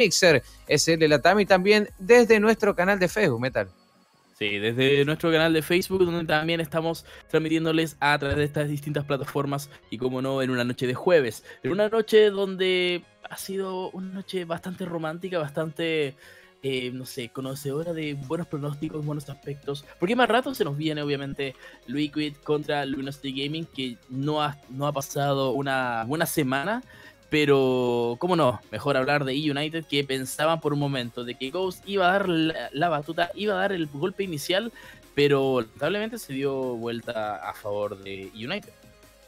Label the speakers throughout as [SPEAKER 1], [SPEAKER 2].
[SPEAKER 1] Mixer, SL Tam y también desde nuestro canal de Facebook, Metal. Sí, desde nuestro canal de Facebook, donde también estamos transmitiéndoles a través de estas distintas plataformas y, como no, en una noche de jueves. En una noche donde ha sido una noche bastante romántica, bastante, eh, no sé, conocedora de buenos pronósticos, buenos aspectos. Porque más rato se nos viene, obviamente, Liquid contra Luminosity Gaming, que no ha, no ha pasado una buena semana pero, ¿cómo no? Mejor hablar de E United que pensaba por un momento de que Ghost iba a dar la, batuta, iba a dar el golpe inicial, pero lamentablemente se dio vuelta a favor de United.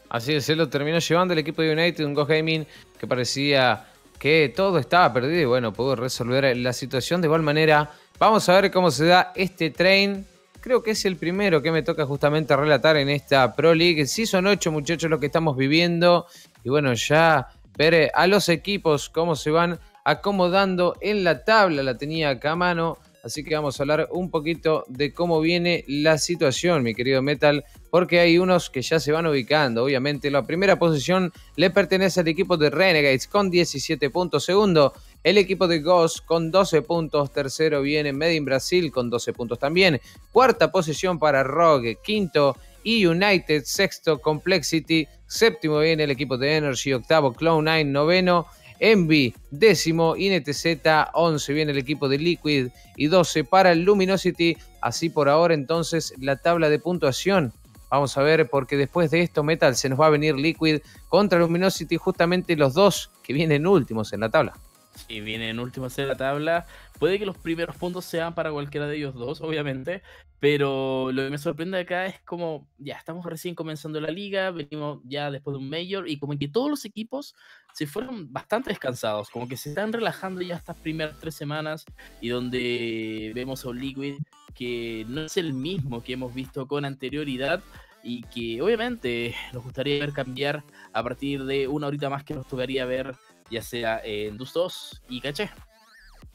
[SPEAKER 2] Así es, se lo terminó llevando el equipo de United, un Ghost Gaming que parecía que todo estaba perdido y bueno, pudo resolver la situación de igual manera. Vamos a ver cómo se da este train. Creo que es el primero que me toca justamente relatar en esta Pro League. Sí son ocho muchachos lo que estamos viviendo y bueno, ya pero a los equipos cómo se van acomodando en la tabla. La tenía acá a mano. Así que vamos a hablar un poquito de cómo viene la situación, mi querido Metal, porque hay unos que ya se van ubicando. Obviamente, la primera posición le pertenece al equipo de Renegades con 17 puntos. Segundo, el equipo de Ghost con 12 puntos. Tercero viene Medin Brasil con 12 puntos también. Cuarta posición para Rogue. Quinto, y United. Sexto, Complexity. Séptimo viene el equipo de Energy. Octavo, Clown 9 Noveno, Envy. Décimo, INTZ. 11 viene el equipo de Liquid. Y 12 para Luminosity. Así por ahora, entonces, la tabla de puntuación. Vamos a ver, porque después de esto, Metal, se nos va a venir Liquid contra Luminosity, justamente los dos que vienen últimos en la tabla
[SPEAKER 1] si viene en último ser la tabla, puede que los primeros puntos sean para cualquiera de ellos dos, obviamente, pero lo que me sorprende acá es como ya estamos recién comenzando la liga, venimos ya después de un Major y como que todos los equipos se fueron bastante descansados, como que se están relajando ya estas primeras tres semanas y donde vemos a un Liquid que no es el mismo que hemos visto con anterioridad y que obviamente nos gustaría ver cambiar a partir de una horita más que nos tocaría ver ya sea eh, en dust 2 y Caché.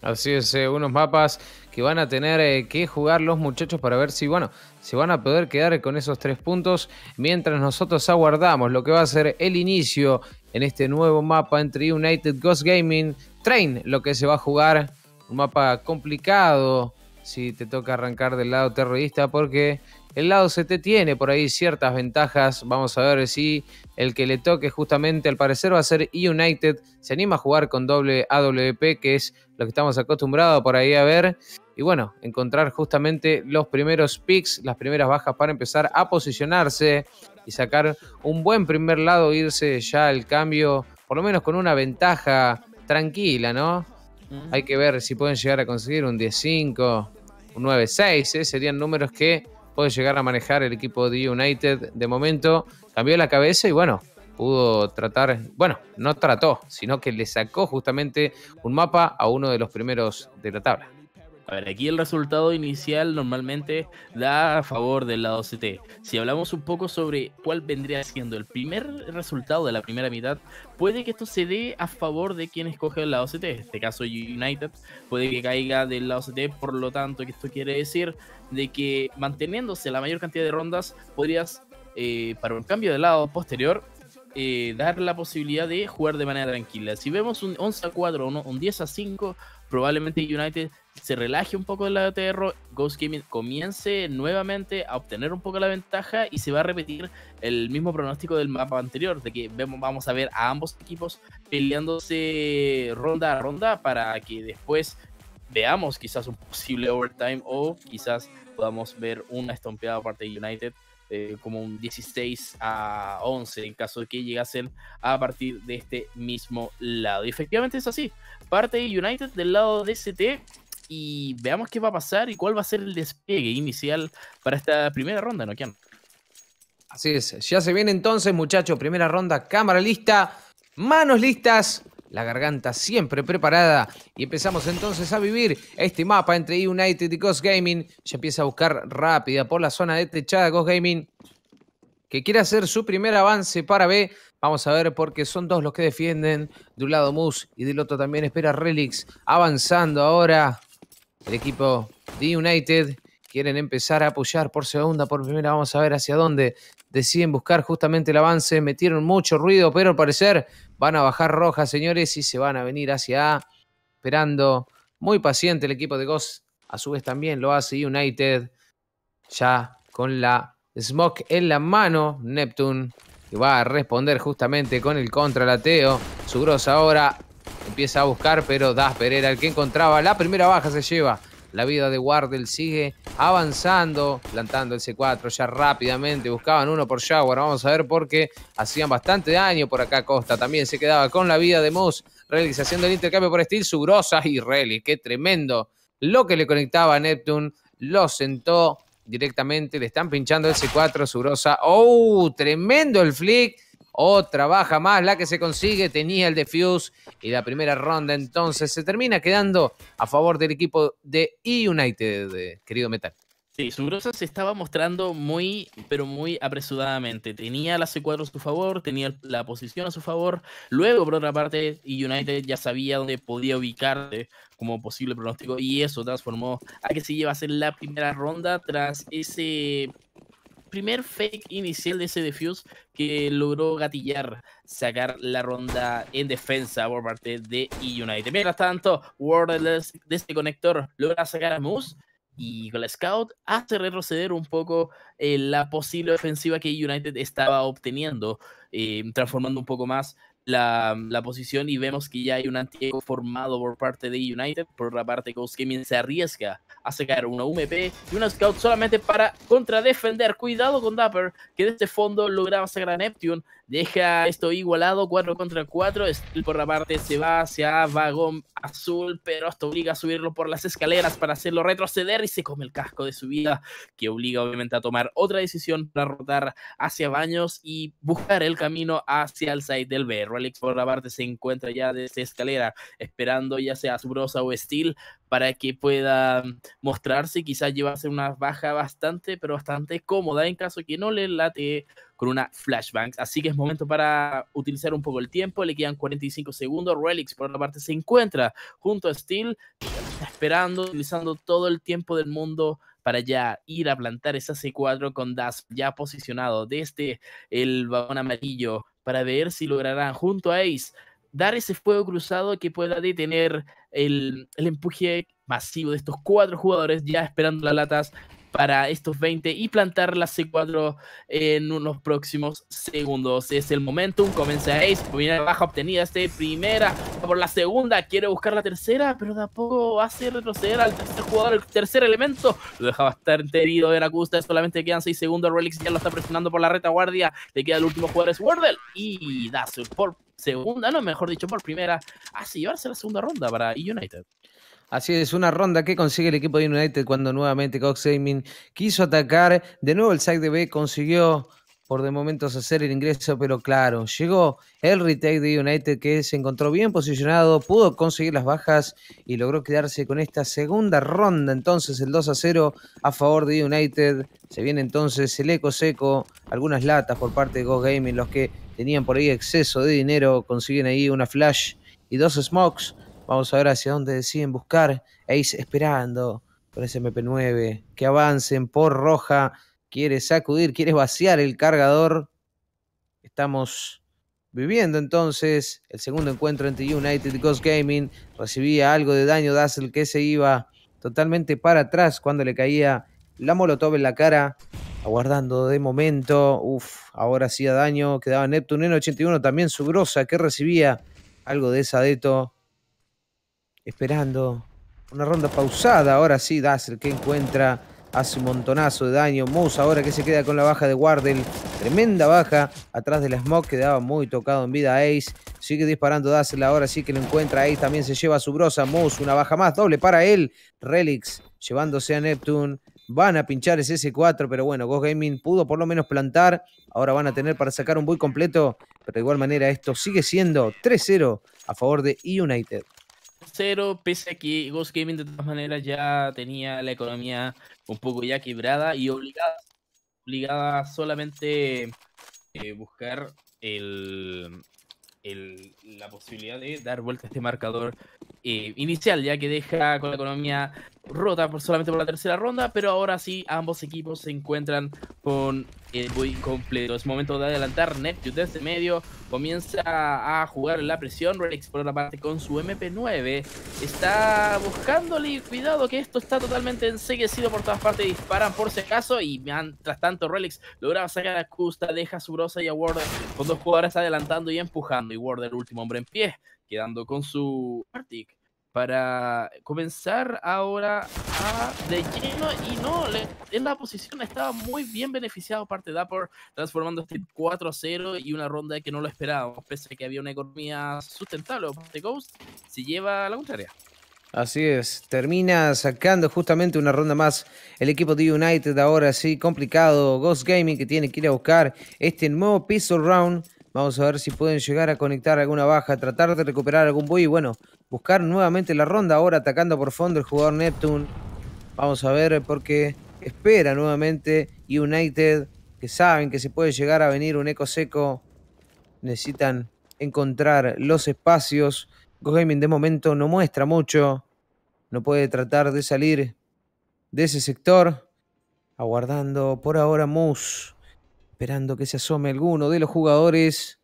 [SPEAKER 2] Así es, eh, unos mapas que van a tener eh, que jugar los muchachos para ver si, bueno, se van a poder quedar con esos tres puntos mientras nosotros aguardamos lo que va a ser el inicio en este nuevo mapa entre United Ghost Gaming Train, lo que se va a jugar, un mapa complicado si te toca arrancar del lado terrorista porque el lado CT tiene por ahí ciertas ventajas. Vamos a ver si el que le toque justamente al parecer va a ser United. Se anima a jugar con doble AWP, que es lo que estamos acostumbrados por ahí a ver. Y bueno, encontrar justamente los primeros picks, las primeras bajas para empezar a posicionarse y sacar un buen primer lado, e irse ya al cambio, por lo menos con una ventaja tranquila, ¿no? Hay que ver si pueden llegar a conseguir un 10-5, un 9-6, ¿eh? serían números que puede llegar a manejar el equipo de United. De momento cambió la cabeza y bueno, pudo tratar, bueno, no trató, sino que le sacó justamente un mapa a uno de los primeros de la tabla. A ver, aquí el resultado inicial normalmente
[SPEAKER 1] da a favor del lado CT. Si hablamos un poco sobre cuál vendría siendo el primer resultado de la primera mitad, puede que esto se dé a favor de quien escoge el lado CT. En este caso United puede que caiga del lado CT, por lo tanto que esto quiere decir de que manteniéndose la mayor cantidad de rondas podrías, eh, para un cambio de lado posterior, eh, dar la posibilidad de jugar de manera tranquila. Si vemos un 11 a 4 o un 10 a 5, probablemente United se relaje un poco de la Ghost Gaming comience nuevamente a obtener un poco la ventaja y se va a repetir el mismo pronóstico del mapa anterior, de que vemos, vamos a ver a ambos equipos peleándose ronda a ronda para que después veamos quizás un posible overtime o quizás podamos ver una estompeada parte de United eh, como un 16 a 11 en caso de que llegasen a partir de este mismo lado. Y efectivamente es así. Parte United del lado de ST y veamos qué va a pasar y cuál va a ser el despegue inicial
[SPEAKER 2] para esta primera ronda, ¿no, Así es, ya se viene entonces, muchachos, primera ronda, cámara lista, manos listas, la garganta siempre preparada. Y empezamos entonces a vivir este mapa entre United y Ghost Gaming. Ya empieza a buscar rápida por la zona de techada Ghost Gaming, que quiere hacer su primer avance para B. Vamos a ver porque son dos los que defienden. De un lado Moose y del otro también espera Relix. Avanzando ahora el equipo de United. Quieren empezar a apoyar por segunda, por primera. Vamos a ver hacia dónde deciden buscar justamente el avance, metieron mucho ruido, pero al parecer van a bajar rojas, señores, y se van a venir hacia A, esperando. Muy paciente el equipo de Goss, a su vez también lo hace United, ya con la Smoke en la mano, Neptune, que va a responder justamente con el contralateo. Su grosa ahora empieza a buscar, pero Das Pereira, el que encontraba la primera baja, se lleva la vida de Wardell sigue avanzando, plantando el C4 ya rápidamente. Buscaban uno por Jaguar, vamos a ver por qué hacían bastante daño por acá. Costa también se quedaba con la vida de Moss. Realización el intercambio por Steel, su y Rally. Qué tremendo lo que le conectaba a Neptune. Lo sentó directamente, le están pinchando el C4, su ¡Oh! Tremendo el flick otra baja más, la que se consigue, tenía el defuse y la primera ronda entonces se termina quedando a favor del equipo de United, querido Metal. Sí, grosa se
[SPEAKER 1] estaba mostrando muy, pero muy apresuradamente. Tenía la C4 a su favor, tenía la posición a su favor. Luego, por otra parte, United ya sabía dónde podía ubicarse como posible pronóstico y eso transformó a que se llevase la primera ronda tras ese primer fake inicial de ese defuse que logró gatillar, sacar la ronda en defensa por parte de e United. Mientras tanto, Wordless de este conector logra sacar a Moose y con la Scout hace retroceder un poco eh, la posible ofensiva que United estaba obteniendo, eh, transformando un poco más la, posición y vemos que ya hay un antiguo formado por parte de United. Por la parte, Ghost Gaming se arriesga a sacar una UMP y una Scout solamente para contradefender. Cuidado con Dapper, que desde este fondo lograba sacar a Neptune. Deja esto igualado, 4 contra 4. Por la parte se va hacia vagón azul, pero esto obliga a subirlo por las escaleras para hacerlo retroceder y se come el casco de su vida, que obliga obviamente a tomar otra decisión para rotar hacia baños y buscar el camino hacia el side del BR. Relix por la parte se encuentra ya desde escalera, esperando ya sea Subrosa o Steel para que pueda mostrarse, quizás llevarse una baja bastante, pero bastante cómoda en caso que no le late con una flashbang. Así que es momento para utilizar un poco el tiempo. Le quedan 45 segundos. Relix por la parte se encuentra junto a Steel, esperando, utilizando todo el tiempo del mundo para ya ir a plantar esa C4 con Das ya posicionado desde el vagón amarillo para ver si lograrán junto a Ace dar ese fuego cruzado que pueda detener el, el empuje masivo de estos cuatro jugadores ya esperando las latas para estos 20 y plantar la C4 en unos próximos segundos. Es el momentum, comienza Ace, primera baja obtenida, este primera por la segunda, quiere buscar la tercera, pero tampoco hace retroceder al tercer jugador, el tercer elemento, lo deja bastante herido custa solamente quedan 6 segundos, Relix ya lo está presionando por la retaguardia, le queda el último jugador es y da su por segunda, no, mejor dicho, por primera, así llevarse la segunda ronda para United.
[SPEAKER 2] Así es, una ronda que consigue el equipo de United cuando nuevamente Cox Gaming quiso atacar. De nuevo el side de B consiguió por de momentos hacer el ingreso, pero claro, llegó el retake de United que se encontró bien posicionado, pudo conseguir las bajas y logró quedarse con esta segunda ronda. Entonces el 2 a 0 a favor de United. Se viene entonces el eco seco, algunas latas por parte de Go Gaming, los que tenían por ahí exceso de dinero, consiguen ahí una flash y dos smokes Vamos a ver hacia dónde deciden buscar. Ace esperando por ese MP9. Que avancen por roja. Quiere sacudir, quiere vaciar el cargador. Estamos viviendo entonces el segundo encuentro entre United Ghost Gaming. Recibía algo de daño Dazzle que se iba totalmente para atrás cuando le caía la molotov en la cara. Aguardando de momento. Uf, ahora hacía daño. Quedaba Neptune en 81. También su grosa que recibía algo de esa Sadeto. Esperando. Una ronda pausada. Ahora sí, Dazzle que encuentra. Hace un montonazo de daño. Moose ahora que se queda con la baja de Wardell. Tremenda baja. Atrás de la Smoke quedaba muy tocado en vida Ace. Sigue disparando Dazzle. Ahora sí que lo encuentra. Ace también se lleva su brosa. Moose, una baja más. Doble para él. Relix llevándose a Neptune. Van a pinchar ese S4, pero bueno, Ghost Gaming pudo por lo menos plantar. Ahora van a tener para sacar un buy completo. Pero de igual manera, esto sigue siendo 3-0 a favor de United
[SPEAKER 1] pese a que Ghost Gaming de todas maneras ya tenía la economía un poco ya quebrada y obligada, obligada solamente eh, buscar la posibilidad de dar vuelta a este marcador eh, inicial, ya que deja con la economía rota solamente por la tercera ronda, pero ahora sí ambos equipos se encuentran con muy completo. Es momento de adelantar. Neptune desde medio comienza a jugar la presión. Relix por otra parte con su MP9. Está buscándole. Cuidado que esto está totalmente enseguecido por todas partes. Disparan por si acaso. Y mientras tanto Relix logra sacar a Custa. Deja a su brosa y a Warder con dos jugadores adelantando y empujando. Y Warder último hombre en pie. Quedando con su Arctic para comenzar ahora a de lleno y no, en la posición estaba muy bien beneficiado parte de por transformando este 4-0 y una ronda que no lo esperábamos, pese a que había una economía sustentable. de Ghost se lleva a la contraria.
[SPEAKER 2] Así es, termina sacando justamente una ronda más el equipo de United ahora sí, complicado, Ghost Gaming que tiene que ir a buscar este nuevo Pistol Round Vamos a ver si pueden llegar a conectar alguna baja, tratar de recuperar algún buey bueno, buscar nuevamente la ronda ahora atacando por fondo el jugador Neptune. Vamos a ver eh, porque espera nuevamente United, que saben que se puede llegar a venir un eco seco. Necesitan encontrar los espacios. Go de momento no muestra mucho. No puede tratar de salir de ese sector. Aguardando por ahora Moose esperando que se asome alguno de los jugadores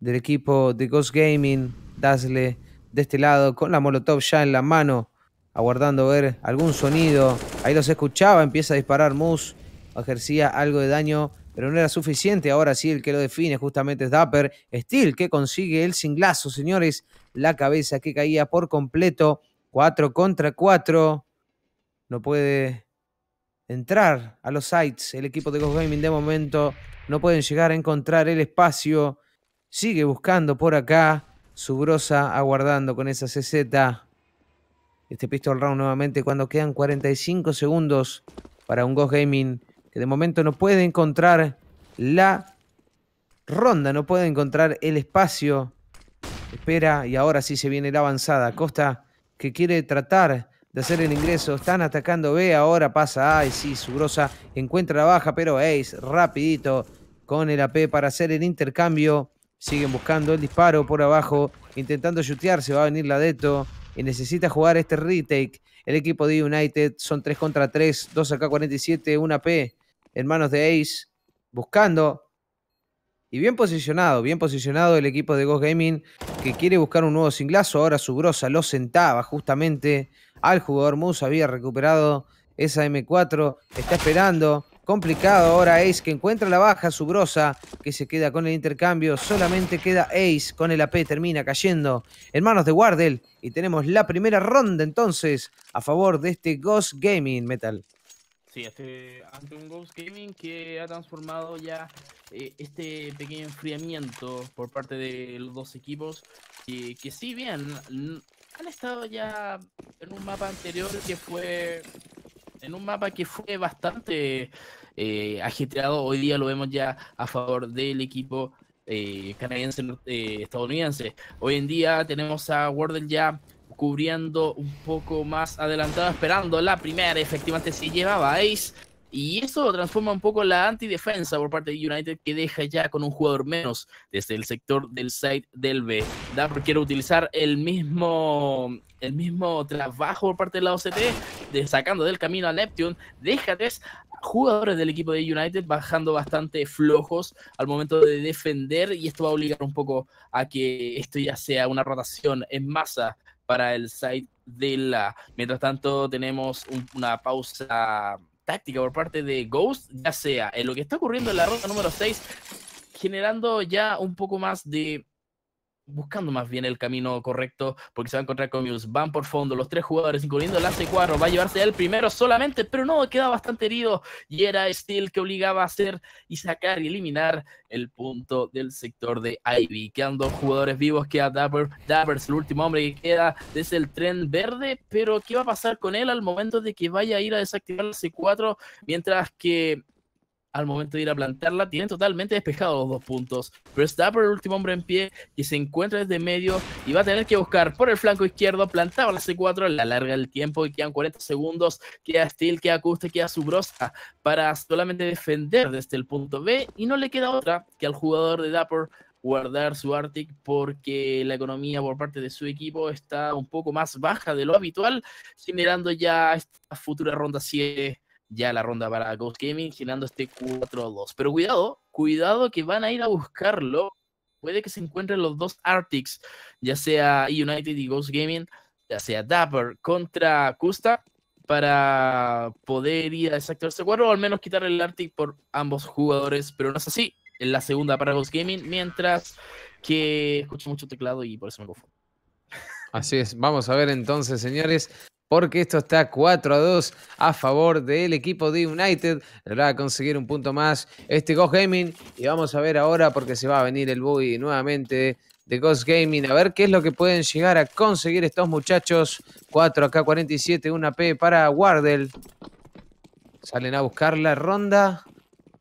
[SPEAKER 2] del equipo de Ghost Gaming. Dazle de este lado con la Molotov ya en la mano, aguardando ver algún sonido. Ahí los escuchaba, empieza a disparar Moose, ejercía algo de daño, pero no era suficiente. Ahora sí, el que lo define justamente es Dapper Steel, que consigue el singlazo, señores. La cabeza que caía por completo. 4 contra 4. No puede entrar a los sites. El equipo de Ghost Gaming de momento no pueden llegar a encontrar el espacio. Sigue buscando por acá. Subrosa aguardando con esa CZ. Este pistol round nuevamente cuando quedan 45 segundos para un Ghost Gaming que de momento no puede encontrar la ronda, no puede encontrar el espacio. Espera y ahora sí se viene la avanzada. Costa que quiere tratar de hacer el ingreso. Están atacando B, ahora pasa A y sí, grosa encuentra la baja, pero Ace rapidito con el AP para hacer el intercambio. Siguen buscando el disparo por abajo, intentando chutear, se va a venir la Deto y necesita jugar este retake. El equipo de United son 3 contra 3, 2 acá 47, 1 AP. en manos de Ace, buscando y bien posicionado, bien posicionado el equipo de Ghost Gaming que quiere buscar un nuevo singlazo. Ahora su grosa lo sentaba justamente al jugador Musa. Había recuperado esa M4. Está esperando. Complicado ahora Ace que encuentra la baja, Subrosa que se queda con el intercambio. Solamente queda Ace con el AP, termina cayendo en manos de Wardell. Y tenemos la primera ronda entonces a favor de este Ghost Gaming Metal.
[SPEAKER 1] Sí, este, ante un Ghost Gaming que ha transformado ya eh, este pequeño enfriamiento por parte de los dos equipos. Que, que si bien han estado ya en un mapa anterior que fue en un mapa que fue bastante eh, agitado. Hoy día lo vemos ya a favor del equipo eh, canadiense eh, estadounidense. Hoy en día tenemos a Warden ya cubriendo un poco más adelantado, esperando la primera. Efectivamente, si llevaba y eso transforma un poco la antidefensa por parte de United, que deja ya con un jugador menos desde el sector del side del B. Dapper quiere utilizar el mismo, el mismo trabajo por parte de la OCT, de, sacando del camino a Neptune. Deja tres jugadores del equipo de United bajando bastante flojos al momento de defender, y esto va a obligar un poco a que esto ya sea una rotación en masa para el side de la. Mientras tanto, tenemos una pausa táctica por parte de Ghost, ya sea en lo que está ocurriendo en la ronda número 6, generando ya un poco más de buscando más bien el camino correcto porque se va a encontrar con Muse. Van por fondo los tres jugadores, incluyendo el AC 4. Va a llevarse el primero solamente, pero no, queda bastante herido. Y era Steel que obligaba a hacer y sacar y eliminar el punto del sector de Ivy. Quedan dos jugadores vivos. Queda Dapper. el último hombre que queda desde el tren verde. Pero, ¿qué va a pasar con él al momento de que vaya a ir a desactivar el C4? Mientras que al momento de ir a plantarla, tienen totalmente despejados los dos puntos. Pero está por el último hombre en pie que se encuentra desde medio y va a tener que buscar por el flanco izquierdo. Plantaba la C4, la larga el tiempo y quedan 40 segundos. Queda Steel, queda Custe, queda Subrosa para solamente defender desde el punto B y no le queda otra que al jugador de Dapper guardar su Arctic porque la economía por parte de su equipo está un poco más baja de lo habitual, generando ya esta futura ronda 7 ya la ronda para Ghost Gaming, girando este 4-2. Pero cuidado, cuidado que van a ir a buscarlo. Puede que se encuentren los dos Arctics, ya sea United y Ghost Gaming, ya sea Dapper contra Custa, para poder ir a desactivar ese o al menos quitar el Arctic por ambos jugadores, pero no es así. En la segunda para Ghost Gaming, mientras
[SPEAKER 2] que escucho mucho teclado y por eso me confundo. Así es, vamos a ver entonces, señores porque esto está 4 a 2 a favor del equipo de United. va a conseguir un punto más este Ghost Gaming. Y vamos a ver ahora, porque se va a venir el buggy nuevamente de Ghost Gaming, a ver qué es lo que pueden llegar a conseguir estos muchachos. 4 acá, 47, 1 P para Wardell. Salen a buscar la ronda.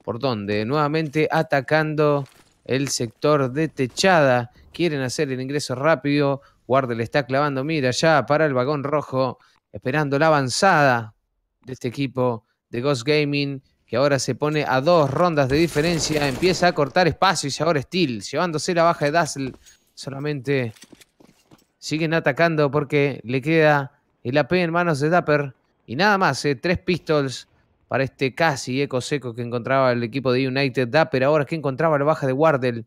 [SPEAKER 2] ¿Por dónde? Nuevamente atacando el sector de techada. Quieren hacer el ingreso rápido. Wardell está clavando, mira, ya para el vagón rojo esperando la avanzada de este equipo de Ghost Gaming, que ahora se pone a dos rondas de diferencia, empieza a cortar espacio y ahora Steel, llevándose la baja de Dazzle, solamente siguen atacando porque le queda el AP en manos de Dapper, y nada más, eh, tres pistols para este casi eco seco que encontraba el equipo de United Dapper, ahora que encontraba la baja de Wardell,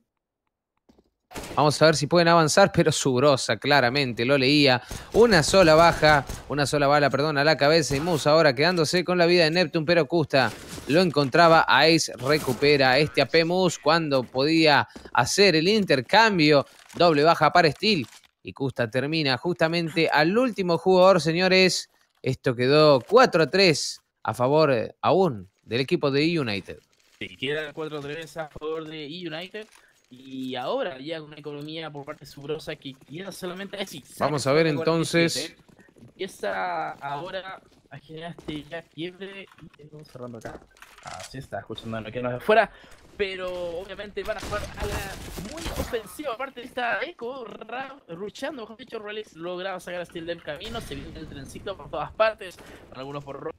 [SPEAKER 2] Vamos a ver si pueden avanzar, pero Subrosa, claramente, lo leía. Una sola baja, una sola bala, perdón, a la cabeza. Y Moose ahora quedándose con la vida de Neptune, pero Custa lo encontraba. Ace recupera este AP Moose cuando podía hacer el intercambio. Doble baja para Steel. Y Custa termina justamente al último jugador, señores. Esto quedó 4 a 3 a favor eh, aún del equipo de United.
[SPEAKER 1] Sí, queda 4 3 a favor de United. Y ahora ya una economía por parte subrosa que queda solamente así. Vamos a ver entonces. ¿eh? Empieza ahora a generar este ya quiebre. Y vamos cerrando acá. Así ah, está escuchando lo que nos afuera. Pero obviamente van a jugar a la muy ofensiva. Aparte está eco. ruchando. Mejor dicho, Rolex lograba sacar a Steel del camino. Se viene el trencito por todas partes. Algunos por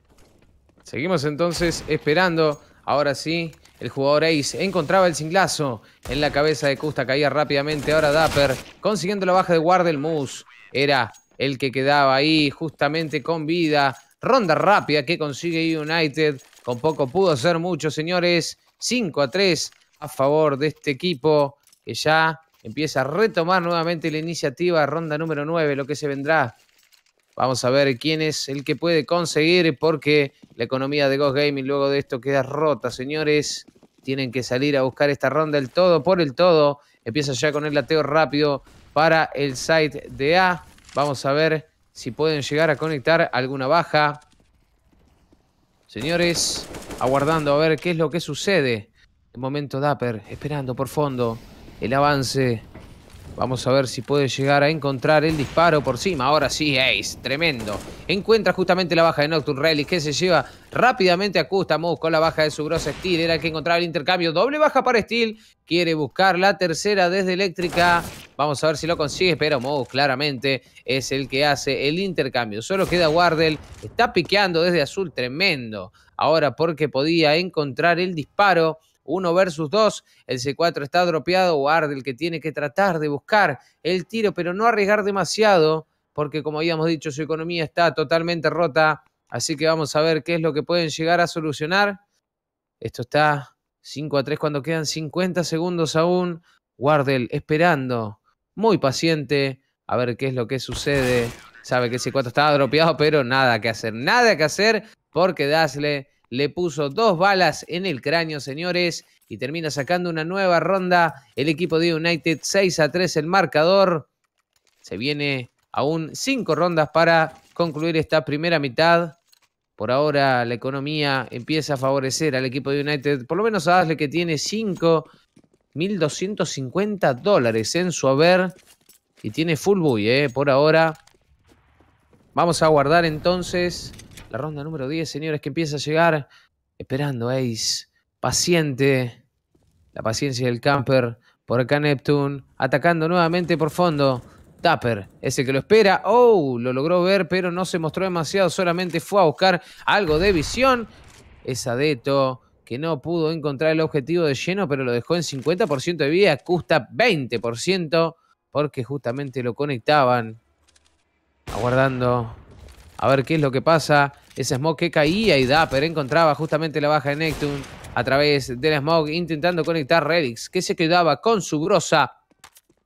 [SPEAKER 2] Seguimos entonces esperando Ahora sí, el jugador Ace encontraba el singlazo en la cabeza de Custa. Caía rápidamente. Ahora Dapper consiguiendo la baja de del Moose. Era el que quedaba ahí justamente con vida. Ronda rápida que consigue United. Con poco pudo hacer mucho, señores. 5 a 3 a favor de este equipo que ya empieza a retomar nuevamente la iniciativa. Ronda número 9, lo que se vendrá Vamos a ver quién es el que puede conseguir, porque la economía de Ghost Gaming luego de esto queda rota, señores. Tienen que salir a buscar esta ronda el todo por el todo. Empieza ya con el lateo rápido para el site de A. Vamos a ver si pueden llegar a conectar alguna baja. Señores, aguardando a ver qué es lo que sucede. El momento Dapper, esperando por fondo el avance Vamos a ver si puede llegar a encontrar el disparo por cima. Ahora sí, Ace, tremendo. Encuentra justamente la baja de Nocturne Rally. que se lleva rápidamente a Custamus con la baja de su grosse Steel. Era que encontraba el intercambio. Doble baja para Steel. Quiere buscar la tercera desde Eléctrica. Vamos a ver si lo consigue, pero Moose claramente es el que hace el intercambio. Solo queda Wardell. Está piqueando desde azul, tremendo. Ahora porque podía encontrar el disparo. 1 versus 2, el C4 está dropeado, Wardel que tiene que tratar de buscar el tiro, pero no arriesgar demasiado, porque como habíamos dicho, su economía está totalmente rota, así que vamos a ver qué es lo que pueden llegar a solucionar. Esto está 5 a 3 cuando quedan 50 segundos aún. Wardell esperando, muy paciente, a ver qué es lo que sucede. Sabe que el c 4 estaba dropeado, pero nada que hacer, nada que hacer, porque Dasle le puso dos balas en el cráneo, señores, y termina sacando una nueva ronda. El equipo de United 6 a 3 el marcador. Se viene aún cinco rondas para concluir esta primera mitad. Por ahora la economía empieza a favorecer al equipo de United, por lo menos a que tiene 5.250 dólares en su haber y tiene full buy, eh, por ahora Vamos a guardar entonces la ronda número 10, señores, que empieza a llegar. Esperando, Ace. Paciente. La paciencia del camper. Por acá Neptune. Atacando nuevamente por fondo. Tapper ese que lo espera. Oh, lo logró ver, pero no se mostró demasiado. Solamente fue a buscar algo de visión. Es Adeto que no pudo encontrar el objetivo de lleno, pero lo dejó en 50% de vida. Custa 20% porque justamente lo conectaban. Aguardando. A ver qué es lo que pasa. Ese smoke que caía y Dapper encontraba justamente la baja de Nectun a través del smoke intentando conectar Relix que se quedaba con su grosa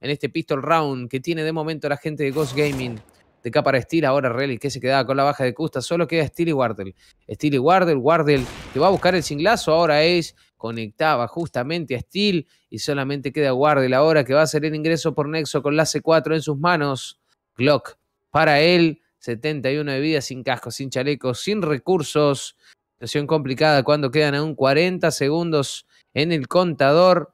[SPEAKER 2] en este pistol round que tiene de momento la gente de Ghost Gaming de capa para Steel. Ahora Relic que se quedaba con la baja de Custa. Solo queda Steel y Wardle. Steel y Wardle. Wardle. que va a buscar el singlazo. Ahora es. Conectaba justamente a Steel. Y solamente queda Wardle. ahora que va a hacer el ingreso por Nexo con la C4 en sus manos. Glock para él. 71 de vida sin casco, sin chaleco, sin recursos. Situación complicada cuando quedan aún 40 segundos en el contador.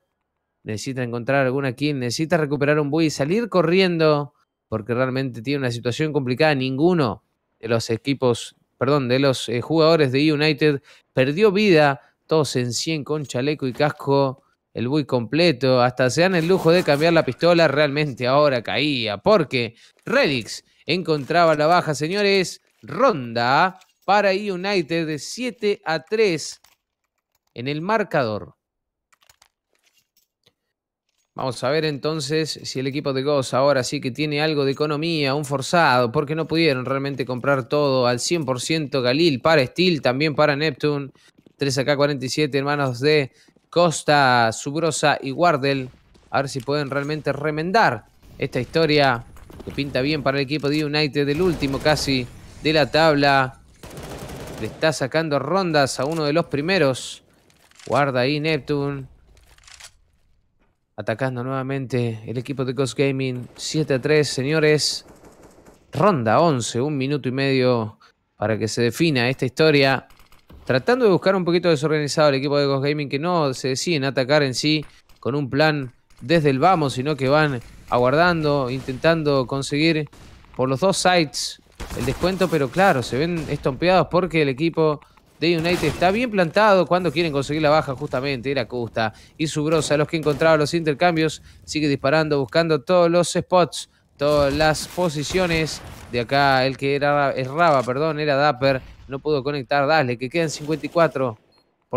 [SPEAKER 2] Necesita encontrar alguna kill, necesita recuperar un buey y salir corriendo porque realmente tiene una situación complicada. Ninguno de los equipos, perdón, de los eh, jugadores de United perdió vida. Todos en 100 con chaleco y casco el buey completo, hasta se dan el lujo de cambiar la pistola, realmente ahora caía, porque Redix encontraba la baja, señores. Ronda para United de 7 a 3 en el marcador. Vamos a ver entonces si el equipo de Goss ahora sí que tiene algo de economía, un forzado, porque no pudieron realmente comprar todo al 100% Galil para Steel, también para Neptune. 3 acá 47 hermanos de Costa, Subrosa y Wardell. A ver si pueden realmente remendar esta historia que pinta bien para el equipo de United. El último casi de la tabla. Le está sacando rondas a uno de los primeros. Guarda ahí Neptune. Atacando nuevamente el equipo de Ghost Gaming. 7 a 3, señores. Ronda 11. Un minuto y medio para que se defina esta historia. Tratando de buscar un poquito desorganizado el equipo de Ghost Gaming. Que no se deciden atacar en sí con un plan desde el vamos. Sino que van aguardando, intentando conseguir por los dos sites el descuento, pero claro, se ven estompeados porque el equipo de United está bien plantado cuando quieren conseguir la baja justamente, era custa y su grosa, los que encontraban los intercambios, sigue disparando, buscando todos los spots, todas las posiciones, de acá el que era Raba, perdón, era Dapper, no pudo conectar, Dale, que quedan 54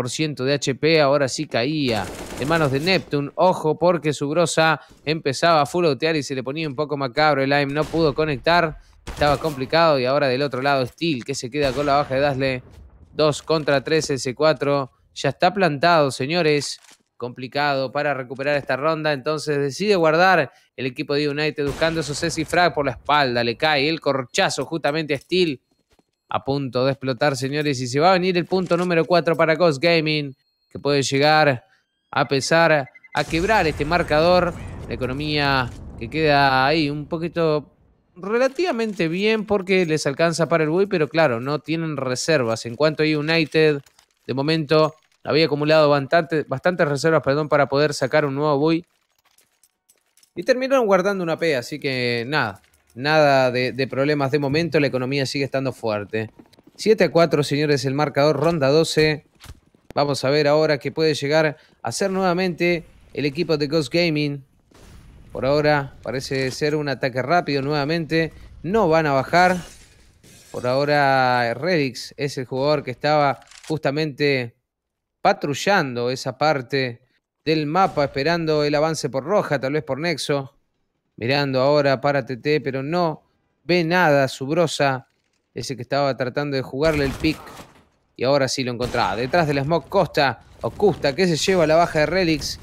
[SPEAKER 2] de HP, ahora sí caía de manos de Neptune. Ojo, porque su grosa empezaba a fulotear y se le ponía un poco macabro. El AIM no pudo conectar, estaba complicado. Y ahora del otro lado, Steel, que se queda con la baja de Dasle. 2 contra 3, S4. Ya está plantado, señores. Complicado para recuperar esta ronda. Entonces decide guardar el equipo de United buscando su CC Frag por la espalda. Le cae el corchazo justamente a Steel a punto de explotar, señores, y se va a venir el punto número 4 para Ghost Gaming, que puede llegar a pesar a quebrar este marcador. La economía que queda ahí un poquito relativamente bien porque les alcanza para el buey, pero claro, no tienen reservas. En cuanto a United, de momento había acumulado bastante, bastantes reservas perdón, para poder sacar un nuevo buey. Y terminaron guardando una P, así que nada, Nada de, problemas de momento, la economía sigue estando fuerte. 7 a 4, señores, el marcador, ronda 12. Vamos a ver ahora qué puede llegar a ser nuevamente el equipo de Ghost Gaming. Por ahora parece ser un ataque rápido nuevamente. No van a bajar. Por ahora Redix es el jugador que estaba justamente patrullando esa parte del mapa, esperando el avance por Roja, tal vez por Nexo mirando ahora para TT, pero no ve nada. Subrosa, ese que estaba tratando de jugarle el pick. Y ahora sí lo encontraba. Detrás la Smoke Costa o que se lleva la baja de Relix.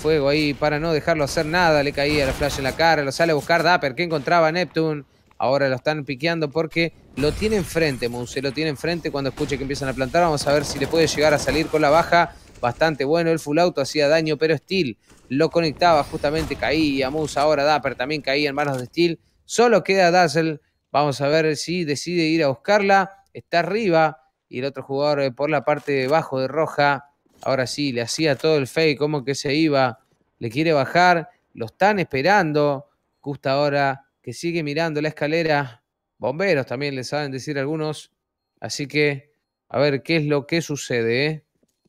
[SPEAKER 2] Fuego ahí para no dejarlo hacer nada. Le caía la flash en la cara. Lo sale a buscar Dapper, que encontraba a Neptune. Ahora lo están piqueando porque lo tiene enfrente, se Lo tiene enfrente cuando escuche que empiezan a plantar. Vamos a ver si le puede llegar a salir con la baja. Bastante bueno el full auto, hacía daño, pero Steel lo conectaba, justamente caía Musa. ahora Dapper también caía en manos de Steel, solo queda Dazzle, vamos a ver si decide ir a buscarla, está arriba y el otro jugador eh, por la parte de abajo de Roja, ahora sí, le hacía todo el fake, como que se iba, le quiere bajar, lo están esperando, justo ahora que sigue mirando la escalera, bomberos también le saben decir algunos, así que a ver qué es lo que sucede, eh.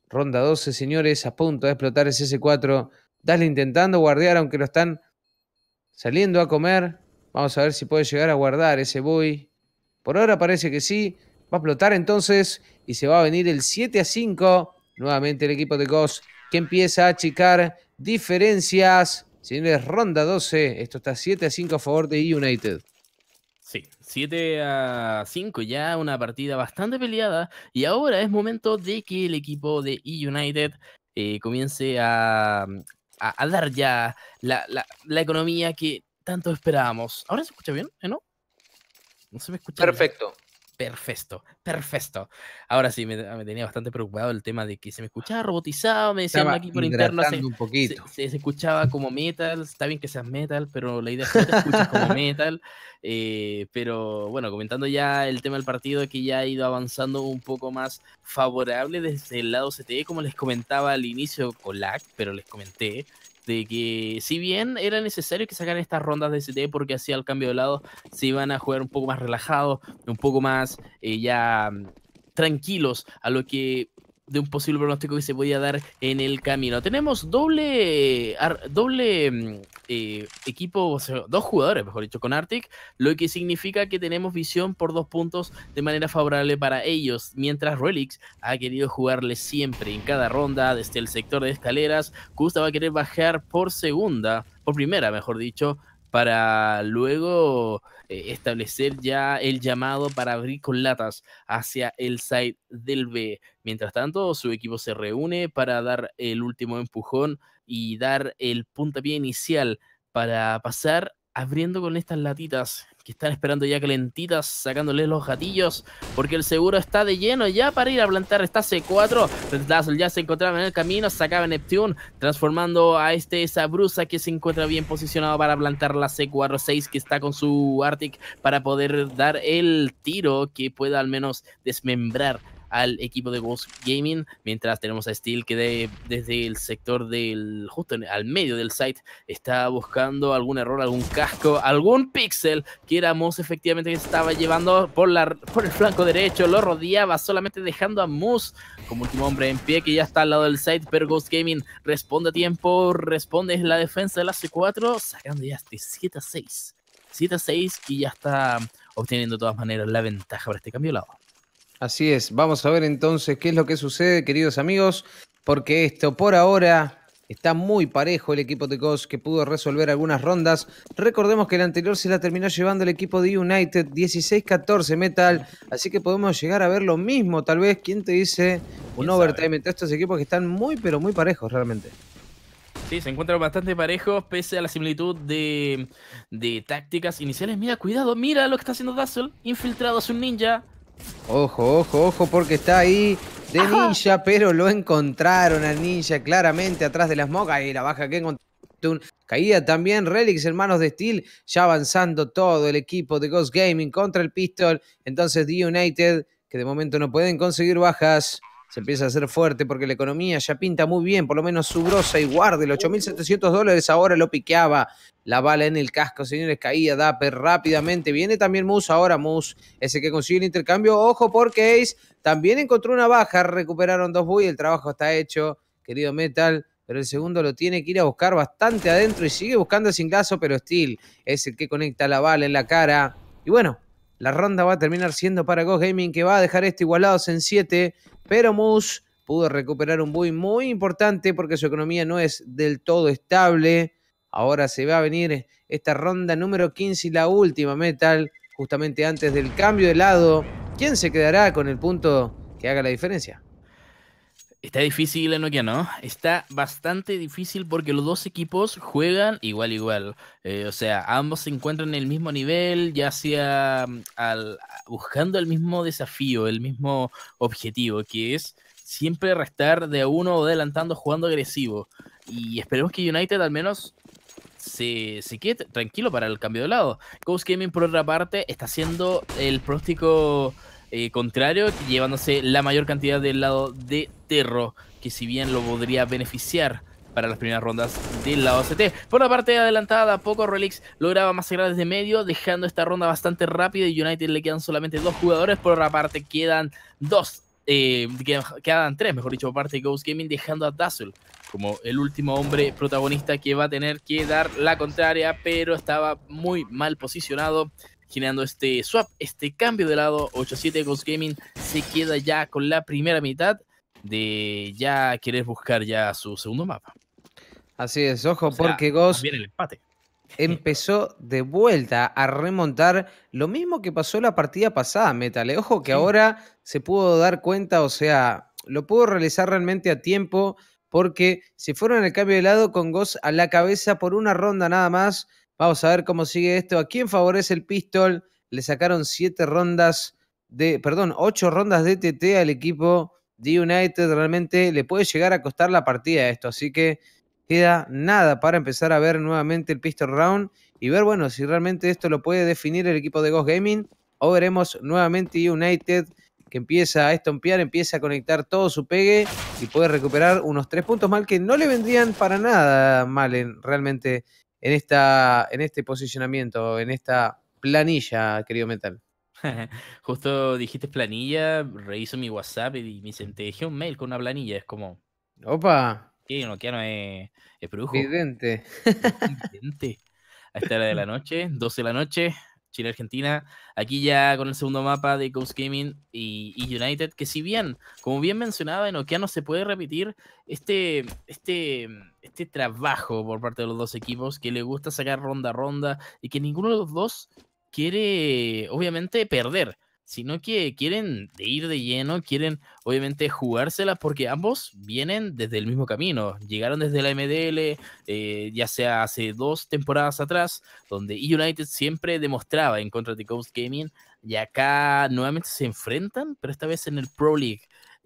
[SPEAKER 2] Ronda 12, señores, a punto de explotar ese S4 Dale intentando guardear aunque lo están saliendo a comer. Vamos a ver si puede llegar a guardar ese buey. Por ahora parece que sí. Va a explotar entonces y se va a venir el 7 a 5. Nuevamente el equipo de Ghost que empieza a achicar diferencias. si Señores, ronda 12. Esto está 7 a 5 a favor de United. Sí,
[SPEAKER 1] 7 a 5 ya una partida bastante peleada y ahora es momento de que el equipo de E United eh, comience a a, dar ya la, la, la, economía que tanto esperábamos. ¿Ahora se escucha bien, eh, no? No se me escucha. Perfecto. Perfecto, perfecto. Ahora sí, ah, me, tenía bastante preocupado el tema de que se me escuchaba robotizado, me decían aquí por interno. Se, Se, escuchaba como metal, está bien que seas metal, pero la idea es que te escuches como metal. Eh, pero bueno, comentando ya el tema del partido que ya ha ido avanzando un poco más favorable desde el lado CTE, como les comentaba al inicio con pero les comenté de que si bien era necesario que sacaran estas rondas de CT porque así al cambio de lado, se iban a jugar un poco más relajados, un poco más eh, ya mm, tranquilos a lo que de un posible pronóstico que se podía dar en el camino. Tenemos doble, doble mm, eh, equipo, dos jugadores, mejor dicho, con Arctic, lo que significa que tenemos visión por dos puntos de manera favorable para ellos, mientras Relix ha querido jugarle siempre en cada ronda desde el sector de escaleras. Gusta va a querer bajar por segunda, por primera, mejor dicho, para luego eh, establecer ya el llamado para abrir con latas hacia el side del B. Mientras tanto, su equipo se reúne para dar el último empujón y dar el puntapié inicial para pasar abriendo con estas latitas que están esperando ya calentitas, sacándole los gatillos, porque el seguro está de lleno ya para ir a plantar esta C4. Dazzle ya se encontraba en el camino, sacaba Neptune, transformando a este esa brusa que se encuentra bien posicionado para plantar la C4-6 que está con su Arctic para poder dar el tiro que pueda al menos desmembrar al equipo de Ghost Gaming, mientras tenemos a Steel que desde el sector del, justo al medio del site, está buscando algún error, algún casco, algún pixel que era Moose efectivamente que estaba llevando por, la, por el flanco derecho, lo rodeaba solamente dejando a Moose como último hombre en pie que ya está al lado del site, pero Ghost Gaming responde a tiempo, responde la defensa de la C4, sacando ya
[SPEAKER 2] este 7 a 6. 7 a 6 y ya está obteniendo de todas maneras la ventaja para este cambio de lado. Así es, vamos a ver entonces qué es lo que sucede, queridos amigos, porque esto por ahora Está muy parejo el equipo de COS que pudo resolver algunas rondas. Recordemos que el anterior se la terminó llevando el equipo de United 16-14 Metal. Así que podemos llegar a ver lo mismo. Tal vez, ¿quién te dice un overtime entre estos equipos que están muy, pero muy parejos realmente?
[SPEAKER 1] Sí, se encuentran bastante parejos pese a la similitud de, tácticas iniciales. Mira, cuidado, mira lo que está haciendo Dazzle. Infiltrado a un ninja.
[SPEAKER 2] Ojo, ojo, ojo, porque está ahí de ninja, pero lo encontraron al ninja claramente atrás de las mocas y la baja que encontró. Caía también Relix hermanos de Steel, ya avanzando todo el equipo de Ghost Gaming contra el Pistol. Entonces, The United, que de momento no pueden conseguir bajas se empieza a hacer fuerte porque la economía ya pinta muy bien, por lo menos su grosa y guarde, los 8.700 dólares ahora lo piqueaba, la bala en el casco, señores, caía Dapper rápidamente, viene también Moose ahora, Moose ese que consigue el intercambio, ojo porque Ace también encontró una baja, recuperaron dos buy, el trabajo está hecho, querido Metal, pero el segundo lo tiene que ir a buscar bastante adentro y sigue buscando sin gaso, pero Steel es el que conecta la bala en la cara. Y bueno, la ronda va a terminar siendo para Ghost Gaming, que va a dejar este igualados en 7 pero Moose pudo recuperar un buoy muy importante porque su economía no es del todo estable. Ahora se va a venir esta ronda número 15 y la última metal, justamente antes del cambio de lado. ¿Quién se quedará con el punto que haga la diferencia?
[SPEAKER 1] Está difícil en Nokia, ¿no? Está bastante difícil porque los dos equipos juegan igual, igual. Eh, o sea, ambos se encuentran en el mismo nivel, ya sea mm, al, buscando el mismo desafío, el mismo objetivo, que es siempre restar de a uno o adelantando jugando agresivo. Y esperemos que United al menos se, se, quede tranquilo para el cambio de lado. Ghost Gaming, por otra parte, está haciendo el próstico eh, contrario, llevándose la mayor cantidad del lado de Terro, que si bien lo podría beneficiar para las primeras rondas del lado CT. Por la parte adelantada, poco Relix lograba más masacrar desde medio, dejando esta ronda bastante rápida y United le quedan solamente dos jugadores. Por la parte, quedan dos, eh, quedan tres, mejor dicho, por parte de Ghost Gaming, dejando a Dazzle como el último hombre protagonista que va a tener que dar la contraria, pero estaba muy mal posicionado generando este swap, este cambio de lado. 8-7 Ghost Gaming se queda ya con la primera mitad de ya querer
[SPEAKER 2] buscar ya su segundo mapa. Así es, ojo, porque Ghost empezó de vuelta a remontar lo mismo que pasó la partida pasada, Metal. ¿eh? Ojo que ahora se pudo dar cuenta, o sea, lo pudo realizar realmente a tiempo porque se fueron el cambio de lado con Ghost a la cabeza por una ronda nada más Vamos a ver cómo sigue esto. ¿A quién favorece el Pistol? Le sacaron siete rondas de, perdón, ocho rondas de TT al equipo de United. Realmente le puede llegar a costar la partida esto. Así que queda nada para empezar a ver nuevamente el Pistol Round y ver, bueno, si realmente esto lo puede definir el equipo de Ghost Gaming o veremos nuevamente United que empieza a estompear, empieza a conectar todo su pegue y puede recuperar unos tres puntos mal que no le vendrían para nada mal en, realmente en, esta, en este posicionamiento, en esta planilla, querido Metal? Justo dijiste
[SPEAKER 1] planilla, reviso mi WhatsApp y me senté. dejé un mail con una planilla, es como...
[SPEAKER 2] Opa.
[SPEAKER 1] ¿Qué? No, que no es, es brujo.
[SPEAKER 2] evidente evidente
[SPEAKER 1] A esta de la noche, 12 de la noche, Chile-Argentina. Aquí ya con el segundo mapa de Coast Gaming y, United, que si bien, como bien mencionaba, en Okeano se puede repetir este, este, este trabajo por parte de los dos equipos, que le gusta sacar ronda a ronda y que ninguno de los dos quiere, obviamente, perder sino que quieren ir de lleno, quieren obviamente jugársela porque ambos vienen desde el mismo camino, llegaron desde la MDL, eh, ya sea hace dos temporadas atrás, donde e United siempre demostraba en contra de Coast Gaming, y acá nuevamente se enfrentan, pero esta vez en el Pro League.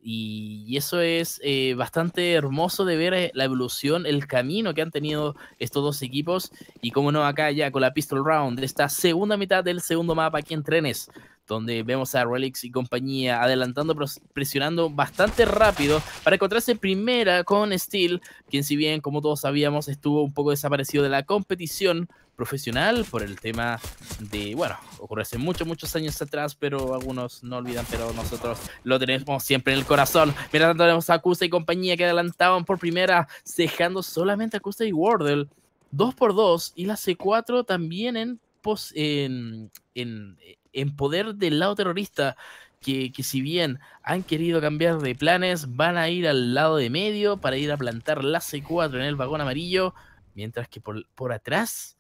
[SPEAKER 1] Y eso es eh, bastante hermoso de ver eh, la evolución, el camino que han tenido estos dos equipos. Y como no, acá ya con la Pistol Round, esta segunda mitad del segundo mapa aquí en Trenes, donde vemos a Relics y compañía adelantando, presionando bastante rápido para encontrarse primera con Steel, quien si bien, como todos sabíamos, estuvo un poco desaparecido de la competición profesional por el tema de, bueno, ocurre hace muchos, muchos años atrás, pero algunos no olvidan, pero nosotros lo tenemos siempre en el corazón. Mientras tanto tenemos a Kusa y compañía que adelantaban por primera, dejando solamente a y Wardle. 2 por 2 y la C4 también en en, en, en poder del lado terrorista, que, si bien han querido cambiar de planes, van a ir al lado de medio para ir a plantar la C4 en el vagón amarillo, mientras que por, por atrás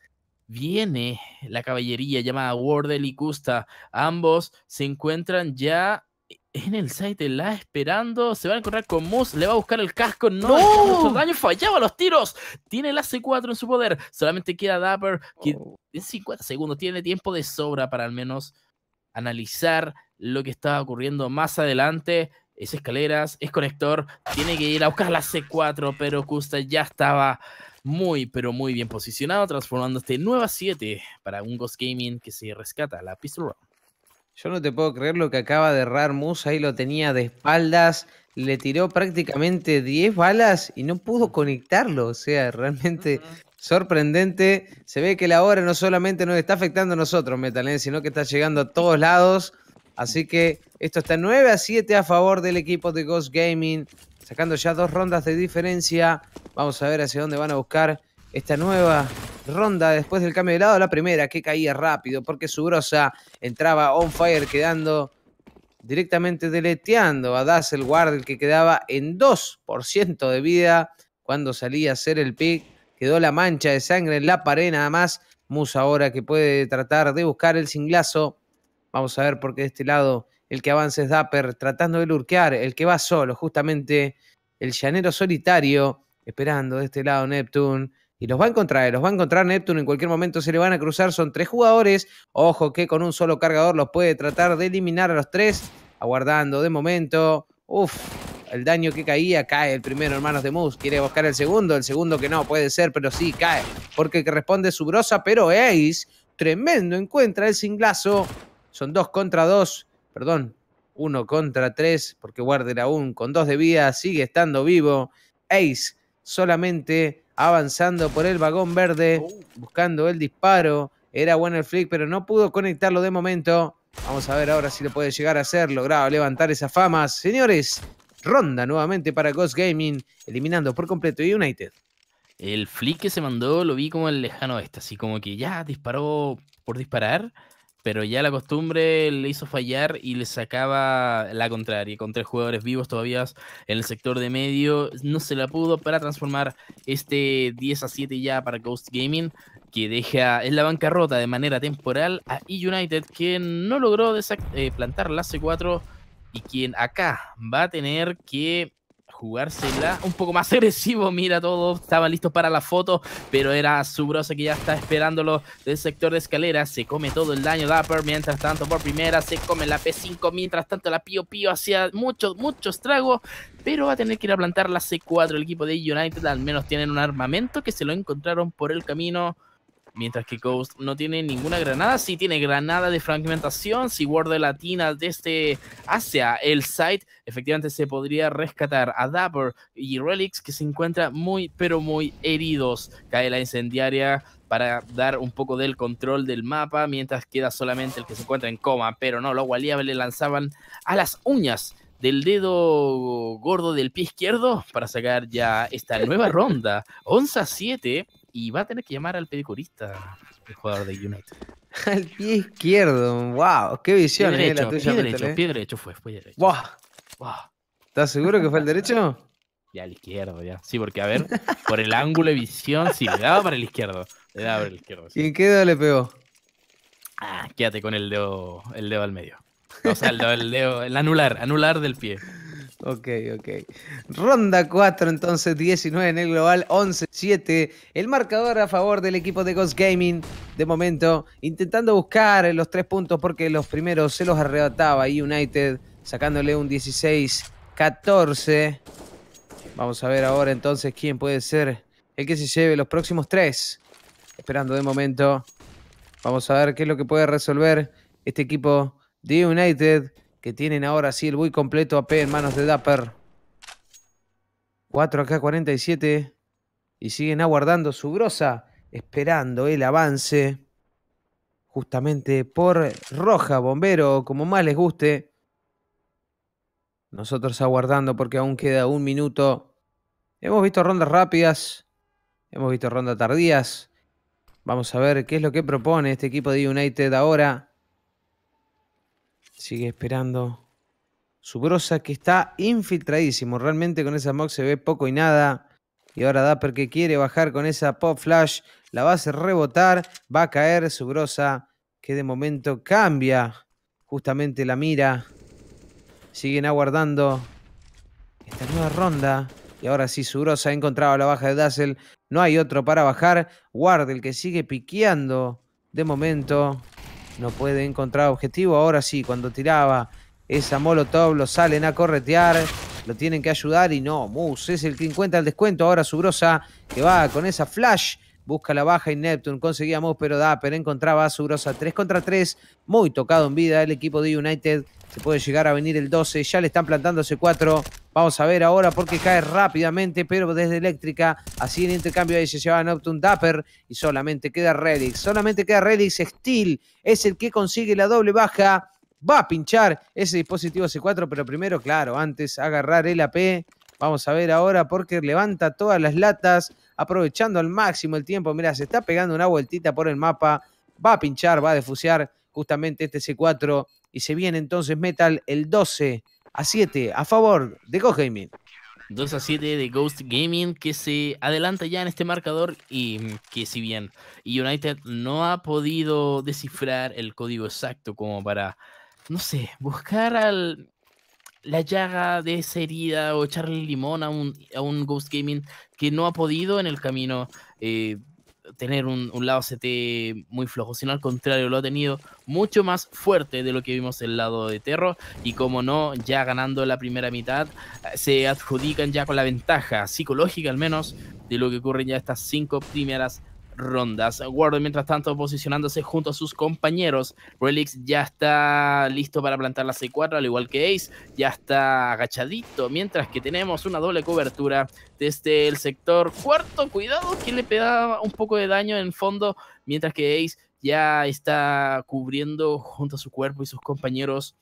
[SPEAKER 1] viene la caballería llamada Wardell y Custa. Ambos se encuentran ya en el site la esperando. Se va a encontrar con Moose, le va a buscar el casco. No, ¡No! daño fallaba los tiros. Tiene la C4 en su poder. Solamente queda Dapper, que oh. en 50 segundos tiene tiempo de sobra para al menos analizar lo que estaba ocurriendo más adelante. Es escaleras, es conector, tiene que ir a buscar la C4, pero Kusta ya estaba muy, pero muy bien posicionado, transformando este nueva 7 para un Ghost Gaming que se rescata la Pistol
[SPEAKER 2] yo no te puedo creer lo que acaba de errar Musa, ahí lo tenía de espaldas, le tiró prácticamente 10 balas y no pudo conectarlo, o sea, realmente sorprendente. Se ve que la hora no solamente nos está afectando a nosotros, Metalén, sino que está llegando a todos lados. Así que esto está 9 a 7 a favor del equipo de Ghost Gaming, sacando ya dos rondas de diferencia. Vamos a ver hacia dónde van a buscar esta nueva ronda después del cambio de lado. La primera que caía rápido porque su grosa entraba on fire quedando directamente deleteando a Ward. el que quedaba en 2% de vida cuando salía a hacer el pick. Quedó la mancha de sangre en la pared nada más. Musa ahora que puede tratar de buscar el singlazo. Vamos a ver por qué de este lado el que avanza es Dapper tratando de lurquear, el que va solo, justamente el llanero solitario, esperando de este lado Neptune, y los va a encontrar, los va a encontrar Neptuno en cualquier momento, se le van a cruzar, son tres jugadores. Ojo que con un solo cargador los puede tratar de eliminar a los tres, aguardando de momento. Uf, el daño que caía, cae el primero hermanos de Moose. Quiere buscar el segundo, el segundo que no, puede ser, pero sí, cae. Porque que responde su brosa, pero Ace, tremendo, encuentra el singlazo. Son dos contra dos, perdón, uno contra tres, porque Warder aún con dos de vida sigue estando vivo. Ace solamente avanzando por el vagón verde, buscando el disparo. Era bueno el flick, pero no pudo conectarlo de momento. Vamos a ver ahora si lo puede llegar a hacer. Lograba levantar esa famas. Señores, ronda nuevamente para Ghost Gaming, eliminando por completo United.
[SPEAKER 1] El flick que se mandó lo vi como el lejano este, así como que ya disparó por disparar pero ya la costumbre le hizo fallar y le sacaba la contraria. Con tres jugadores vivos todavía en el sector de medio, no se la pudo para transformar este 10 a 7 ya para Ghost Gaming, que deja en la bancarrota de manera temporal a E United, que no logró eh, plantar la C4 y quien acá va a tener que jugársela. Un poco más agresivo, mira, todo estaba listo para la foto, pero era brosa que ya está esperándolo del sector de escalera. Se come todo el daño Dapper, mientras tanto por primera se come la P5, mientras tanto la Pio Pio hacía muchos, muchos estrago, pero va a tener que ir a plantar la C4. El equipo de United al menos tienen un armamento que se lo encontraron por el camino. Mientras que Ghost no tiene ninguna granada, sí tiene granada de fragmentación, si guarda latina desde hacia el site, efectivamente se podría rescatar a Dapper y Relics que se encuentran muy pero muy heridos. Cae la incendiaria para dar un poco del control del mapa, mientras queda solamente el que se encuentra en coma, pero no, los Walia le lanzaban a las uñas del dedo gordo del pie izquierdo para sacar ya esta nueva ronda. a 7 y va a tener que llamar al pedicurista, el jugador de United.
[SPEAKER 2] al pie izquierdo, wow, qué visión. Pie eh, derecho, el pie, derecho eh. pie
[SPEAKER 1] derecho fue, fue derecho.
[SPEAKER 2] Wow. ¿Estás seguro que fue el derecho?
[SPEAKER 1] Ya al izquierdo, ya. Sí, porque a ver, por el ángulo de visión, sí, le daba para el izquierdo. Le daba para el
[SPEAKER 2] izquierdo. Sí. ¿Y en qué dedo le pegó?
[SPEAKER 1] Ah, quédate con el dedo, el dedo al medio. O sea, el dedo, el anular, anular del pie.
[SPEAKER 2] Ok, ok. Ronda 4, entonces 19 en el global, 11-7. El marcador a favor del equipo de Ghost Gaming, de momento, intentando buscar los tres puntos porque los primeros se los arrebataba United, sacándole un 16-14. Vamos a ver ahora entonces quién puede ser el que se lleve los próximos tres. Esperando de momento. Vamos a ver qué es lo que puede resolver este equipo de United que tienen ahora sí el buy completo AP en manos de Dapper. 4 acá 47. Y siguen aguardando su grosa. Esperando el avance. Justamente por roja, bombero, como más les guste. Nosotros aguardando porque aún queda un minuto. Hemos visto rondas rápidas. Hemos visto rondas tardías. Vamos a ver qué es lo que propone este equipo de United ahora. Sigue esperando. Subrosa que está infiltradísimo. Realmente con esa mock se ve poco y nada. Y ahora Dapper que quiere bajar con esa pop flash. La va a rebotar. Va a caer Subrosa que de momento cambia justamente la mira. Siguen aguardando esta nueva ronda. Y ahora sí, Subrosa ha encontrado la baja de Dazzle. No hay otro para bajar. Ward el que sigue piqueando de momento. No puede encontrar objetivo. Ahora sí, cuando tiraba esa molotov, lo salen a corretear. Lo tienen que ayudar y no. Moose es el que encuentra el descuento. Ahora Subrosa que va con esa flash. Busca la baja y Neptune conseguía Moose, pero Dapper encontraba a Subrosa 3 contra 3. Muy tocado en vida el equipo de United puede llegar a venir el 12. Ya le están plantando C4. Vamos a ver ahora porque cae rápidamente, pero desde eléctrica. Así el intercambio ahí se lleva a Dapper y solamente queda Redix. Solamente queda Redix. Steel es el que consigue la doble baja. Va a pinchar ese dispositivo C4, pero primero, claro, antes agarrar el AP. Vamos a ver ahora porque levanta todas las latas, aprovechando al máximo el tiempo. mira se está pegando una vueltita por el mapa. Va a pinchar, va a defusear justamente este C4 y se viene entonces Metal el 12 a 7 a favor de Ghost Gaming.
[SPEAKER 1] 2 a 7 de Ghost Gaming que se adelanta ya en este marcador y que si bien United no ha podido descifrar el código exacto como para, no sé, buscar al, la llaga de esa herida o echarle limón a un, a un Ghost Gaming que no ha podido en el camino. Eh, tener un, lado CT muy flojo, sino al contrario, lo ha tenido mucho más fuerte de lo que vimos el lado de Terro. Y como no, ya ganando la primera mitad, eh, se adjudican ya con la ventaja psicológica al menos de lo que ocurren ya estas cinco primeras rondas. Warden, mientras tanto, posicionándose junto a sus compañeros. Relix ya está listo para plantar la C4, al igual que Ace. Ya está agachadito, mientras que tenemos una doble cobertura desde el sector cuarto. Cuidado, que le pegaba un poco de daño en fondo, mientras que Ace ya está cubriendo junto a su cuerpo y sus compañeros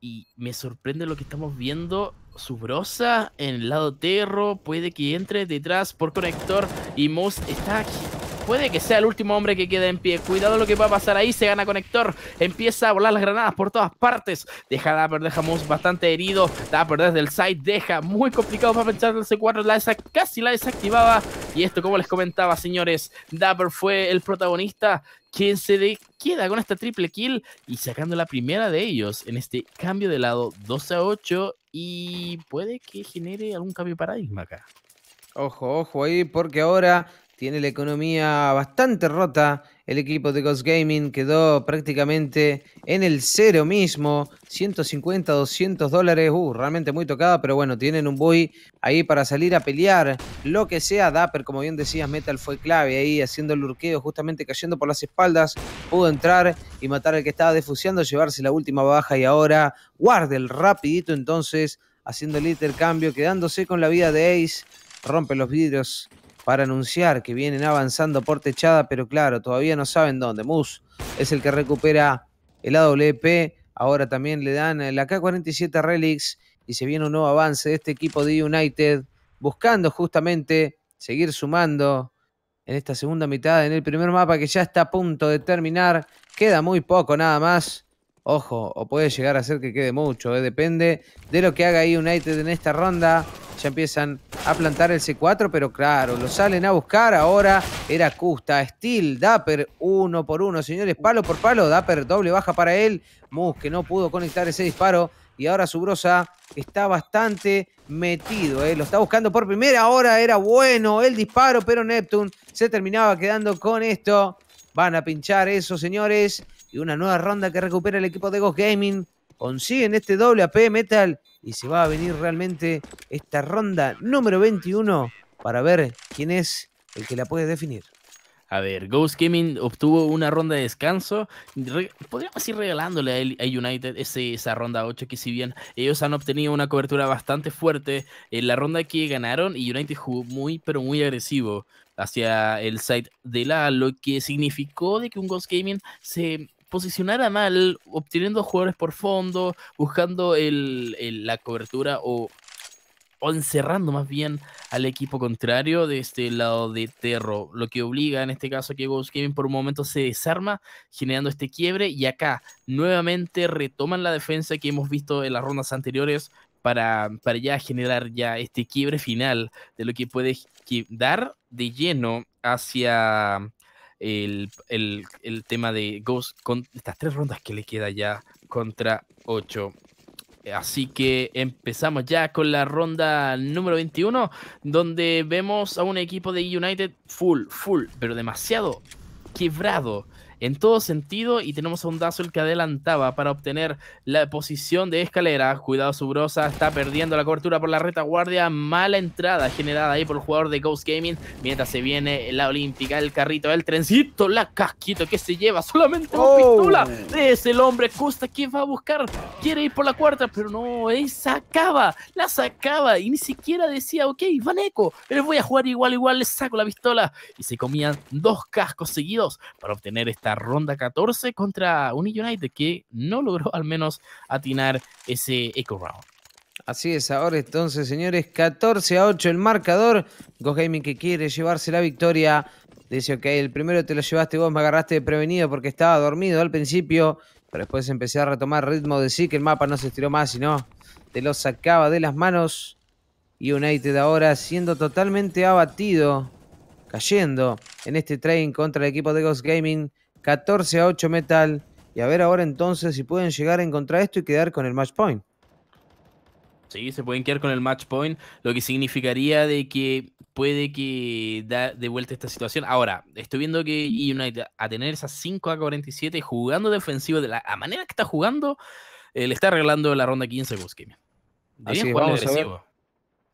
[SPEAKER 1] y me sorprende lo que estamos viendo. Subrosa en el lado terro, puede que entre detrás por conector y Moss está aquí Puede que sea el último hombre que quede en pie. Cuidado lo que va a pasar ahí. Se gana conector. Empieza a volar las granadas por todas partes. Deja Dapper, deja Moose bastante herido. Dapper desde el side deja. Muy complicado para pensar el C4. La casi la desactivaba. Y esto, como les comentaba, señores, Dapper fue el protagonista quien se queda con esta triple kill y sacando la primera de ellos en este cambio de lado 12 a 8 y puede que genere algún cambio de paradigma acá.
[SPEAKER 2] Ojo, ojo ahí, porque ahora tiene la economía bastante rota. El equipo de Ghost Gaming quedó prácticamente en el cero mismo. 150, 200 dólares. Uh, realmente muy tocada, pero bueno, tienen un buey ahí para salir a pelear. Lo que sea, Dapper, como bien decías, Metal fue clave ahí haciendo el lurqueo, justamente cayendo por las espaldas. Pudo entrar y matar al que estaba defuseando, llevarse la última baja y ahora el rapidito entonces, haciendo el intercambio, quedándose con la vida de Ace. Rompe los vidrios para anunciar que vienen avanzando por techada, pero claro, todavía no saben dónde. Mus es el que recupera el AWP, ahora también le dan la K47 Relics y se viene un nuevo avance de este equipo de United buscando justamente seguir sumando en esta segunda mitad, en el primer mapa que ya está a punto de terminar. Queda muy poco nada más. Ojo, o puede llegar a ser que quede mucho. ¿eh? Depende de lo que haga ahí United en esta ronda. Ya empiezan a plantar el C4, pero claro, lo salen a buscar. Ahora era Custa, Steel, Dapper, uno por uno. Señores, palo por palo. Dapper doble baja para él. Mus, que no pudo conectar ese disparo. Y ahora su Subrosa está bastante metido. ¿eh? Lo está buscando por primera hora. Era bueno el disparo, pero Neptune se terminaba quedando con esto. Van a pinchar eso, señores y una nueva ronda que recupera el equipo de Ghost Gaming. Consiguen este doble AP Metal y se va a venir realmente esta ronda número 21 para ver quién es el que la puede definir.
[SPEAKER 1] A ver, Ghost Gaming obtuvo una ronda de descanso. podríamos ir regalándole a, United esa ronda 8 que si bien ellos han obtenido una cobertura bastante fuerte, en la ronda que ganaron y United jugó muy, pero muy agresivo hacia el side de la, lo que significó de que un Ghost Gaming se a mal, obteniendo jugadores por fondo, buscando la cobertura o, encerrando más bien al equipo contrario de este lado de Terro, lo que obliga en este caso a que Ghost Gaming por un momento se desarma, generando este quiebre y acá nuevamente retoman la defensa que hemos visto en las rondas anteriores. Para, para ya generar ya este quiebre final de lo que puede dar de lleno hacia el, tema de Ghost con estas tres rondas que le queda ya contra 8. Así que empezamos ya con la ronda número 21, donde vemos a un equipo de United full, full, pero demasiado quebrado en todo sentido y tenemos a un Dazzle que adelantaba para obtener la posición de escalera. Cuidado, Subrosa está perdiendo la cobertura por la retaguardia. Mala entrada generada ahí por el jugador de Ghost Gaming. Mientras se viene la olímpica, el carrito, el trencito, la casquito que se lleva. Solamente una oh. pistola. Es el hombre Costa que va a buscar. Quiere ir por la cuarta, pero no, él sacaba, la sacaba y ni siquiera decía, ok, eco Les voy a jugar igual, igual, Les saco la pistola. Y se comían dos cascos seguidos para obtener esta ronda 14 contra un United que no logró al menos atinar ese eco round.
[SPEAKER 2] Así es, ahora entonces, señores, 14 a 8 el marcador. Ghost Gaming que quiere llevarse la victoria. Dice, ok, el primero te lo llevaste vos, me agarraste de prevenido porque estaba dormido al principio, pero después empecé a retomar ritmo de sí, que el mapa no se estiró más, sino te lo sacaba de las manos. Y United ahora siendo totalmente abatido, cayendo en este train contra el equipo de Ghost Gaming. 14 a 8 Metal. Y a ver ahora entonces si pueden llegar a encontrar esto y quedar con el match point.
[SPEAKER 1] Sí, se pueden quedar con el match point, lo que significaría de que puede que da de vuelta esta situación. Ahora, estoy viendo que United a tener esas 5 a 47 jugando defensivo de la manera que está jugando, eh, le está arreglando la ronda 15 Busquemia.
[SPEAKER 2] agresivo.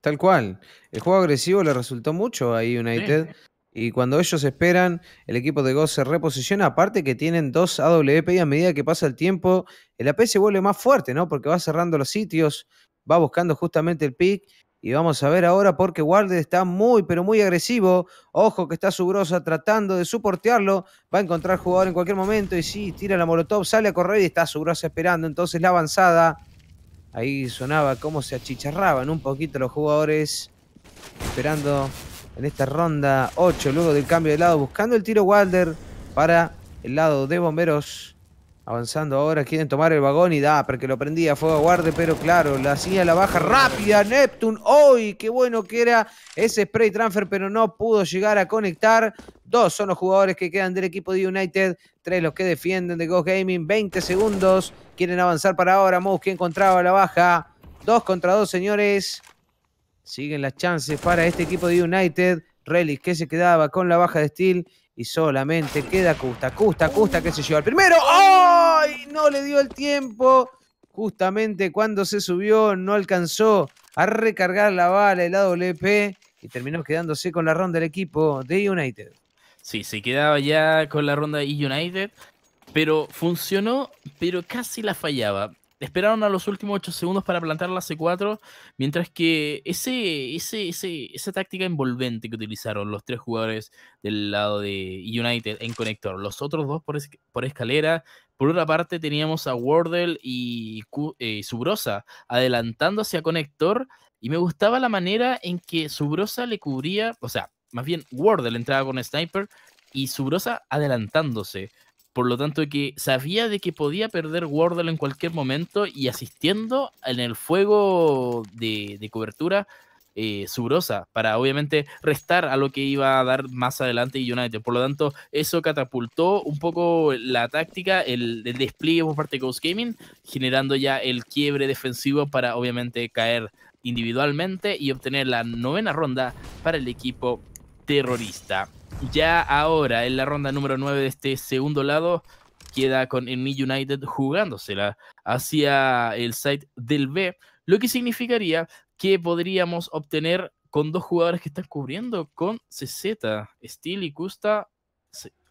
[SPEAKER 2] Tal cual. El juego agresivo le resultó mucho a United. Y cuando ellos esperan, el equipo de Go se reposiciona. Aparte que tienen dos AWP y a medida que pasa el tiempo, el AP se vuelve más fuerte, ¿no? Porque va cerrando los sitios, va buscando justamente el pick. Y vamos a ver ahora porque Warded está muy, pero muy agresivo. Ojo que está Subrosa tratando de soportearlo. Va a encontrar jugador en cualquier momento. Y sí, tira la Molotov, sale a correr y está Subrosa esperando. Entonces la avanzada. Ahí sonaba cómo se achicharraban un poquito los jugadores. Esperando en esta ronda 8, luego del cambio de lado, buscando el tiro Walder para el lado de bomberos. Avanzando ahora, quieren tomar el vagón y da, porque lo prendía fuego a guarde, pero claro, la hacía la baja rápida, Neptune, hoy, qué bueno que era ese spray transfer, pero no pudo llegar a conectar. Dos son los jugadores que quedan del equipo de United, tres los que defienden de Ghost Gaming, 20 segundos, quieren avanzar para ahora, Mouse que encontraba la baja, dos contra dos, señores, Siguen las chances para este equipo de United. Relic que se quedaba con la baja de Steel y solamente queda Custa. Custa, Custa que se lleva al primero. ¡Ay! No le dio el tiempo. Justamente cuando se subió no alcanzó a recargar la bala el AWP y terminó quedándose con la ronda del equipo de United.
[SPEAKER 1] Sí, se quedaba ya con la ronda de United, pero funcionó, pero casi la fallaba. Esperaron a los últimos 8 segundos para plantar la C4, mientras que esa táctica envolvente que utilizaron los tres jugadores del lado de United en conector, los otros dos por, escalera, por otra parte teníamos a Wardle y eh, Subrosa adelantándose a conector y me gustaba la manera en que Subrosa le cubría, o sea, más bien Wardle entraba con Sniper y Subrosa adelantándose por lo tanto, que sabía de que podía perder Wardle en cualquier momento y asistiendo en el fuego de, cobertura eh, Subrosa para obviamente restar a lo que iba a dar más adelante United. Por lo tanto, eso catapultó un poco la táctica, el, el, despliegue por parte de Ghost Gaming, generando ya el quiebre defensivo para obviamente caer individualmente y obtener la novena ronda para el equipo terrorista. Ya ahora, en la ronda número 9 de este segundo lado, queda con Enmi United jugándosela hacia el site del B, lo que significaría que podríamos obtener con dos jugadores que están cubriendo con CZ, Steel y Custa,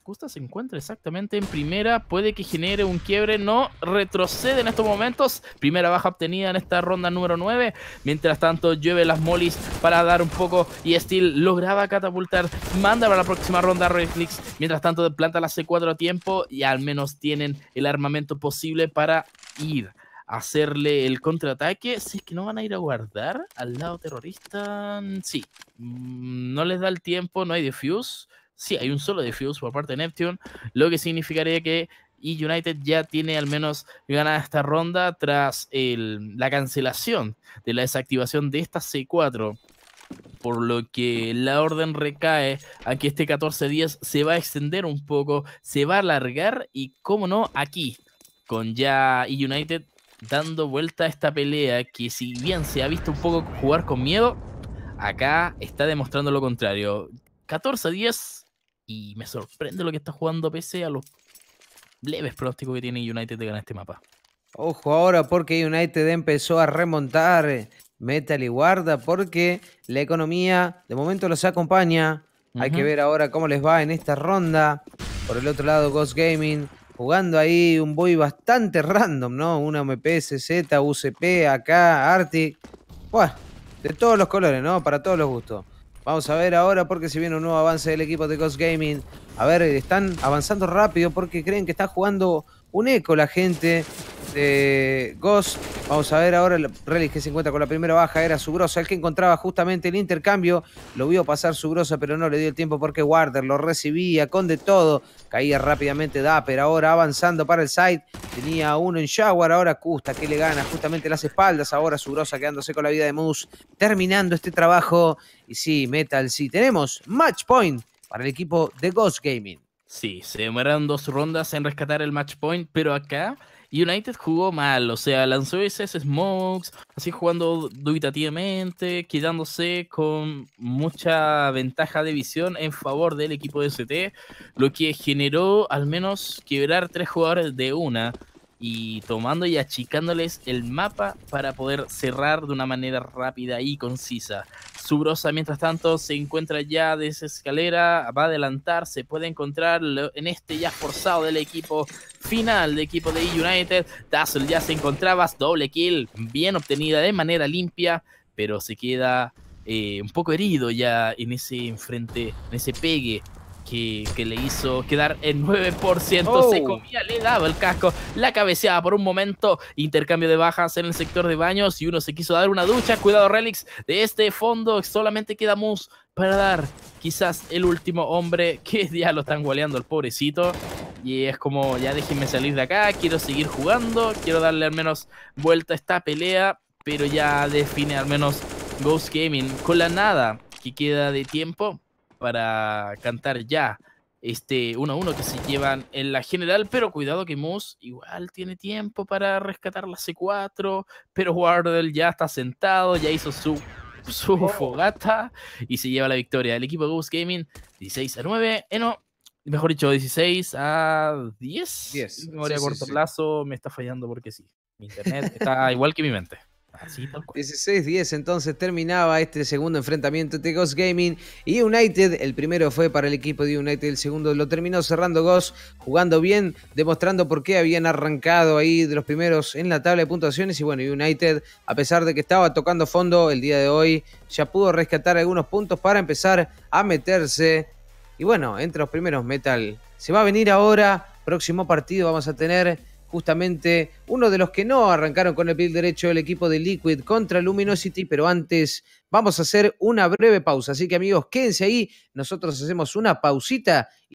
[SPEAKER 1] Justa se encuentra exactamente en primera, puede que genere un quiebre, no retrocede en estos momentos, primera baja obtenida en esta ronda número 9, mientras tanto llueve las molis para dar un poco y Steel lograba catapultar, manda para la próxima ronda Reflex, mientras tanto planta la C4 a tiempo y al menos tienen el armamento posible para ir a hacerle el contraataque. Si es que no van a ir a guardar al lado terrorista, mm, sí. Mm, no les da el tiempo, no hay diffuse. Sí, hay un solo de por parte de Neptune, lo que significaría que e United ya tiene al menos ganada esta ronda tras la cancelación de la desactivación de esta C4. Por lo que la orden recae a que este 14 10 se va a extender un poco, se va a alargar y, como no, aquí, con ya e United dando vuelta a esta pelea que, si bien se ha visto un poco jugar con miedo, acá está demostrando
[SPEAKER 2] lo contrario.
[SPEAKER 1] 14 10 y me sorprende lo que está jugando PC a los leves pronósticos que tiene United de ganar este mapa.
[SPEAKER 2] Ojo ahora porque United empezó a remontar. Eh, Metal y guarda porque la economía de momento los acompaña. Hay que ver ahora cómo les va en esta ronda. Por el otro lado, Ghost Gaming jugando ahí un boy bastante random, ¿no? Una MPSZ, UCP, acá, Arctic. Bueno, de todos los colores, ¿no? Para todos los gustos. Vamos a ver ahora porque si viene un nuevo avance del equipo de Ghost Gaming. A ver, están avanzando rápido porque creen que está jugando un eco la gente de Ghost. Vamos a ver ahora el rally que se encuentra con la primera baja. Era Subrosa, el que encontraba justamente el intercambio. Lo vio pasar Subrosa, pero no le dio el tiempo porque Warder lo recibía con de todo. Caía rápidamente Dapper. Ahora avanzando para el side. Tenía uno en Jaguar. Ahora Custa que le gana justamente las espaldas. Ahora Subrosa quedándose con la vida de Moose. Terminando este trabajo. Y sí, Metal, sí. Tenemos match point para el equipo de Ghost Gaming.
[SPEAKER 1] Sí, se demoraron dos rondas en rescatar el match point, pero acá United jugó mal, o sea, lanzó ese smokes, así jugando dubitativamente, quedándose con mucha ventaja de visión en favor del equipo de ST, lo que generó al menos quebrar tres jugadores de una y tomando y achicándoles el mapa para poder cerrar de una manera rápida y concisa. Subrosa, mientras tanto, se encuentra ya De esa escalera, va a adelantar, se puede encontrar en este ya forzado del equipo final Del equipo de United. Dazzle ya se encontraba, doble kill, bien obtenida de manera limpia, pero se queda eh, un poco herido ya en ese enfrente, en ese pegue que, le hizo quedar en 9%. Se comía, le daba el casco, la cabeceaba por un momento. Intercambio de bajas en el sector de baños y uno se quiso dar una ducha. Cuidado, Relix, de este fondo solamente queda para dar quizás el último hombre. Que ya lo están goleando el pobrecito. Y es como, ya déjenme salir de acá, quiero seguir jugando, quiero darle al menos vuelta a esta pelea, pero ya define al menos Ghost Gaming con la nada que queda de tiempo para cantar ya. Este uno a uno que se llevan en la general, pero cuidado que Moose igual tiene tiempo para rescatar la C4, pero Wardle ya está sentado, ya hizo su, oh. fogata y se lleva la victoria. El equipo de Goose Gaming 16 a 9, eh, no, mejor dicho, 16 a 10. 10.
[SPEAKER 2] Memoria a corto plazo me está fallando porque sí.
[SPEAKER 1] Mi internet está igual que mi mente.
[SPEAKER 2] 16-10 entonces terminaba este segundo enfrentamiento de Ghost Gaming y United. El primero fue para el equipo de United, el segundo lo terminó cerrando Ghost, jugando bien, demostrando por qué habían arrancado ahí de los primeros en la tabla de puntuaciones. Y bueno, United, a pesar de que estaba tocando fondo el día de hoy, ya pudo rescatar algunos puntos para empezar a meterse. Y bueno, entre los primeros Metal. Se va a venir ahora, próximo partido vamos a tener justamente uno de los que no arrancaron con el pie derecho el equipo de Liquid contra Luminosity, pero antes vamos a hacer una breve pausa. Así que amigos, quédense ahí, nosotros hacemos una pausita